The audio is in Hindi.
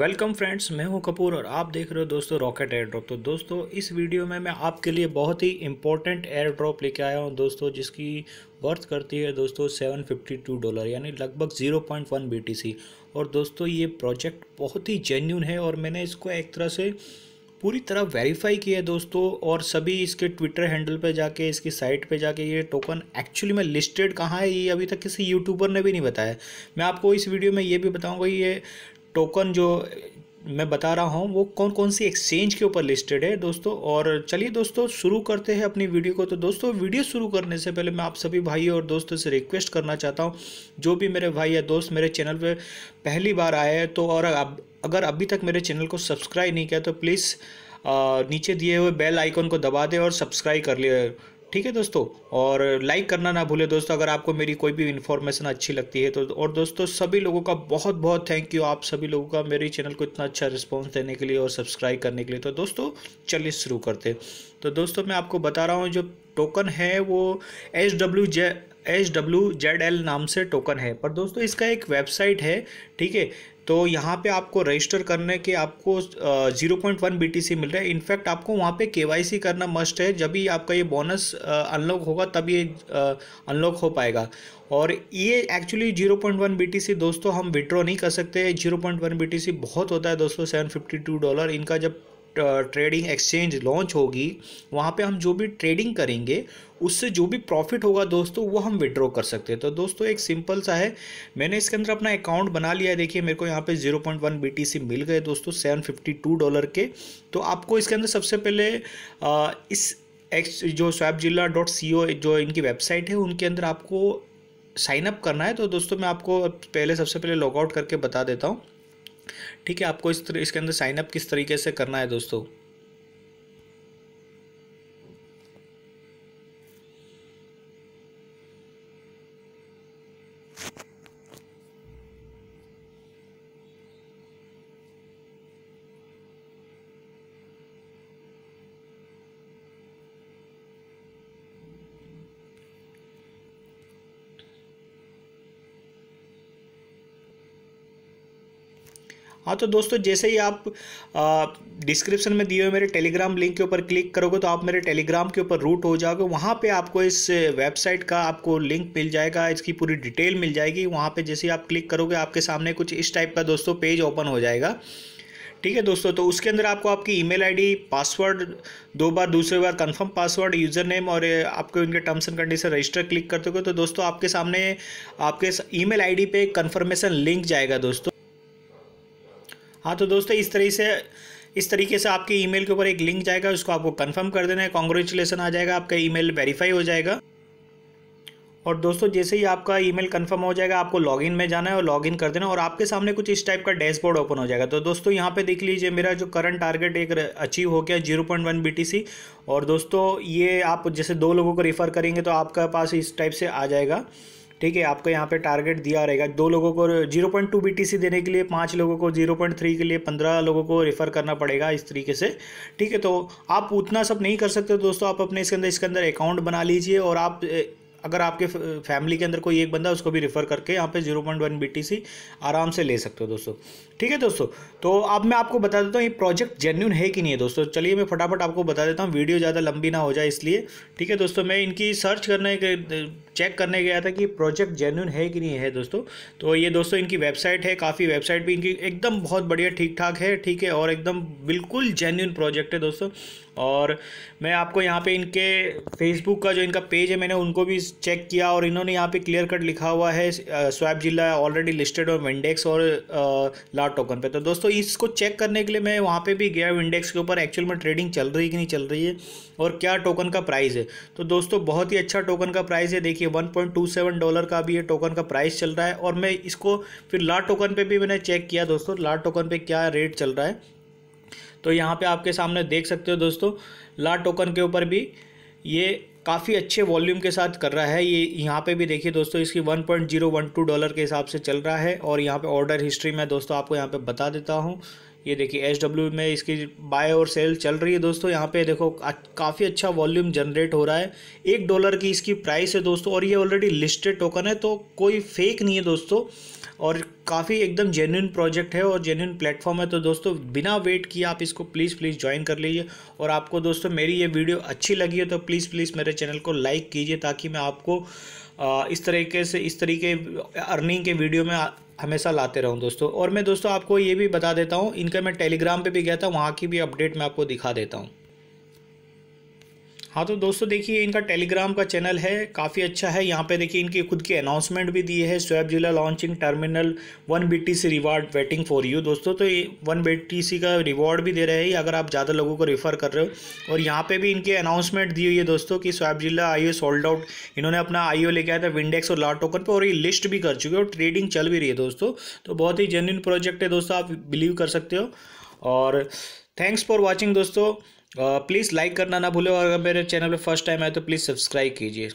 वेलकम फ्रेंड्स मैं हूं कपूर और आप देख रहे हो दोस्तों रॉकेट एयर ड्रॉप तो दोस्तों इस वीडियो में मैं आपके लिए बहुत ही इंपॉर्टेंट एयर ड्रॉप लेके आया हूं दोस्तों जिसकी वर्थ करती है दोस्तों 752 डॉलर यानी लगभग 0.1 बीटीसी और दोस्तों ये प्रोजेक्ट बहुत ही जेन्यून है और मैंने इसको एक तरह से पूरी तरह वेरीफाई किया है दोस्तों और सभी इसके ट्विटर हैंडल पे जाके इसकी साइट पे जाके ये टोकन एक्चुअली में लिस्टेड कहाँ है ये अभी तक किसी यूट्यूबर ने भी नहीं बताया मैं आपको इस वीडियो में ये भी बताऊंगा ये टोकन जो मैं बता रहा हूँ वो कौन कौन सी एक्सचेंज के ऊपर लिस्टेड है दोस्तों और चलिए दोस्तों शुरू करते हैं अपनी वीडियो को तो दोस्तों वीडियो शुरू करने से पहले मैं आप सभी भाई और दोस्तों से रिक्वेस्ट करना चाहता हूँ जो भी मेरे भाई या दोस्त मेरे चैनल पे पहली बार आए हैं तो और अब अगर अभी तक मेरे चैनल को सब्सक्राइब नहीं किया तो प्लीज़ नीचे दिए हुए बेल आइकॉन को दबा दें और सब्सक्राइब कर लिया ठीक है दोस्तों और लाइक करना ना भूले दोस्तों अगर आपको मेरी कोई भी इन्फॉर्मेशन अच्छी लगती है तो और दोस्तों सभी लोगों का बहुत बहुत थैंक यू आप सभी लोगों का मेरे चैनल को इतना अच्छा रिस्पॉन्स देने के लिए और सब्सक्राइब करने के लिए तो दोस्तों चलिए शुरू करते तो दोस्तों मैं आपको बता रहा हूँ जो टोकन है वो H W J H W Z L नाम से टोकन है पर दोस्तों इसका एक वेबसाइट है ठीक है तो यहाँ पे आपको रजिस्टर करने के आपको 0.1 पॉइंट मिल रहा है इनफैक्ट आपको वहाँ पे केवाईसी करना मस्ट है जब भी आपका ये बोनस अनलॉक होगा तब ये अनलॉक हो पाएगा और ये एक्चुअली 0.1 पॉइंट दोस्तों हम विड्रॉ नहीं कर सकते 0.1 पॉइंट बहुत होता है दोस्तों 752 डॉलर इनका जब ट्रेडिंग एक्सचेंज लॉन्च होगी वहाँ पे हम जो भी ट्रेडिंग करेंगे उससे जो भी प्रॉफिट होगा दोस्तों वो हम विड्रॉ कर सकते हैं तो दोस्तों एक सिंपल सा है मैंने इसके अंदर अपना अकाउंट बना लिया है देखिए मेरे को यहाँ पे 0.1 पॉइंट मिल गए दोस्तों 752 डॉलर के तो आपको इसके अंदर सबसे पहले आ, इस एक्स जो स्वैप जिला डॉट सी ओ जो इनकी वेबसाइट है उनके अंदर आपको साइनअप करना है तो दोस्तों मैं आपको पहले सबसे पहले लॉगआउट करके बता देता हूँ ठीक है आपको इस इसके अंदर साइन अप किस तरीके से करना है दोस्तों हाँ तो दोस्तों जैसे ही आप डिस्क्रिप्शन में दिए हुए मेरे टेलीग्राम लिंक के ऊपर क्लिक करोगे तो आप मेरे टेलीग्राम के ऊपर रूट हो जाओगे वहाँ पे आपको इस वेबसाइट का आपको लिंक मिल जाएगा इसकी पूरी डिटेल मिल जाएगी वहाँ पे जैसे ही आप क्लिक करोगे आपके सामने कुछ इस टाइप का दोस्तों पेज ओपन हो जाएगा ठीक है दोस्तों तो उसके अंदर आपको आपकी ईमेल आईडी पासवर्ड दो बार दूसरे बार कंफर्म पासवर्ड यूज़र नेम और आपको इनके terms and condition register click करते हो तो दोस्तों आपके सामने आपके ईमेल आईडी पे कंफर्मेशन लिंक जाएगा दोस्तों हाँ तो दोस्तों इस तरीके से इस तरीके से आपके ईमेल के ऊपर एक लिंक जाएगा उसको आपको कंफर्म कर देना है कॉन्ग्रेचुलेसन आ जाएगा आपका ईमेल वेरीफाई हो जाएगा और दोस्तों जैसे ही आपका ईमेल कंफर्म हो जाएगा आपको लॉगिन में जाना है और लॉगिन कर देना और आपके सामने कुछ इस टाइप का डैशबोर्ड ओपन हो जाएगा तो दोस्तों यहाँ पे देख लीजिए मेरा जो करंट टारगेट एक अचीव हो गया जीरो पॉइंट वन बी और दोस्तों ये आप जैसे दो लोगों को रेफ़र करेंगे तो आपका पास इस टाइप से आ जाएगा ठीक है आपको यहाँ पे टारगेट दिया रहेगा दो लोगों को 0.2 पॉइंट टू देने के लिए पाँच लोगों को 0.3 के लिए पंद्रह लोगों को रेफ़र करना पड़ेगा इस तरीके से ठीक है तो आप उतना सब नहीं कर सकते दोस्तों आप अपने इसके अंदर इसके अंदर अकाउंट बना लीजिए और आप अगर आपके फैमिली के अंदर कोई एक बंदा उसको भी रिफ़र करके यहाँ पे 0.1 पॉइंट आराम से ले सकते हो दोस्तों ठीक है दोस्तों तो अब मैं आपको बता देता हूँ ये प्रोजेक्ट जेन्यून है कि नहीं है दोस्तों चलिए मैं फटाफट आपको बता देता हूँ वीडियो ज़्यादा लंबी ना हो जाए इसलिए ठीक है दोस्तों मैं इनकी सर्च करने के चेक करने गया था कि प्रोजेक्ट जेन्यून है कि नहीं है दोस्तों तो ये दोस्तों इनकी वेबसाइट है काफ़ी वेबसाइट भी इनकी एकदम बहुत बढ़िया ठीक ठाक है ठीक है और एकदम बिल्कुल जेन्यून प्रोजेक्ट है दोस्तों और मैं आपको यहाँ पे इनके फेसबुक का जो इनका पेज है मैंने उनको भी चेक किया और इन्होंने यहाँ पे क्लियर कट लिखा हुआ है स्वैप जिला ऑलरेडी लिस्टेड और विंडेक्स और ला टोकन पे तो दोस्तों इसको चेक करने के लिए मैं वहाँ पे भी गया विंडेक्स के ऊपर एक्चुअल में ट्रेडिंग चल रही कि नहीं चल रही है और क्या टोकन का प्राइस है तो दोस्तों बहुत ही अच्छा टोकन का प्राइस है देखिए देखिए 1.27 डॉलर का अभी ये टोकन का प्राइस चल रहा है और मैं इसको फिर ला टोकन पे भी मैंने चेक किया दोस्तों ला टोकन पे क्या रेट चल रहा है तो यहाँ पे आपके सामने देख सकते हो दोस्तों ला टोकन के ऊपर भी ये काफ़ी अच्छे वॉल्यूम के साथ कर रहा है ये यहाँ पे भी देखिए दोस्तों इसकी 1.012 डॉलर के हिसाब से चल रहा है और यहाँ पे ऑर्डर हिस्ट्री मैं दोस्तों आपको यहाँ पे बता देता हूँ ये देखिए एच डब्ल्यू में इसकी बाय और सेल चल रही है दोस्तों यहाँ पे देखो काफ़ी अच्छा वॉल्यूम जनरेट हो रहा है एक डॉलर की इसकी प्राइस है दोस्तों और ये ऑलरेडी लिस्टेड टोकन है तो कोई फेक नहीं है दोस्तों और काफ़ी एकदम जेन्यून प्रोजेक्ट है और जेन्यून प्लेटफॉर्म है तो दोस्तों बिना वेट किए आप इसको प्लीज़ प्लीज़ ज्वाइन कर लीजिए और आपको दोस्तों मेरी ये वीडियो अच्छी लगी है तो प्लीज़ प्लीज़ मेरे चैनल को लाइक कीजिए ताकि मैं आपको इस तरीके से इस तरीके अर्निंग के वीडियो में हमेशा लाते रहूँ दोस्तों और मैं दोस्तों आपको ये भी बता देता हूँ इनका मैं टेलीग्राम पे भी गया था वहाँ की भी अपडेट मैं आपको दिखा देता हूँ हाँ तो दोस्तों देखिए इनका टेलीग्राम का चैनल है काफ़ी अच्छा है यहाँ पे देखिए इनकी खुद की अनाउंसमेंट भी दी है स्वैप जिला launching terminal one B reward waiting for you दोस्तों तो ये वन बी का रिवॉर्ड भी दे रहे हैं अगर आप ज़्यादा लोगों को रेफ़र कर रहे हो और यहाँ पर भी इनकी अनाउंसमेंट दी हुई है दोस्तों कि स्वैप जिला आई सोल्ड आउट इन्होंने अपना आई लेके आया था विंडेक्स और ला टोकन पर और ये लिस्ट भी कर चुके हैं और ट्रेडिंग चल भी रही है दोस्तों तो बहुत ही जेन्यून प्रोजेक्ट है दोस्तों आप बिलीव कर सकते हो और थैंक्स फॉर वॉचिंग दोस्तों प्लीज़ लाइक करना ना भूलें और अगर मेरे चैनल पे फर्स्ट टाइम आए तो प्लीज़ सब्सक्राइब कीजिए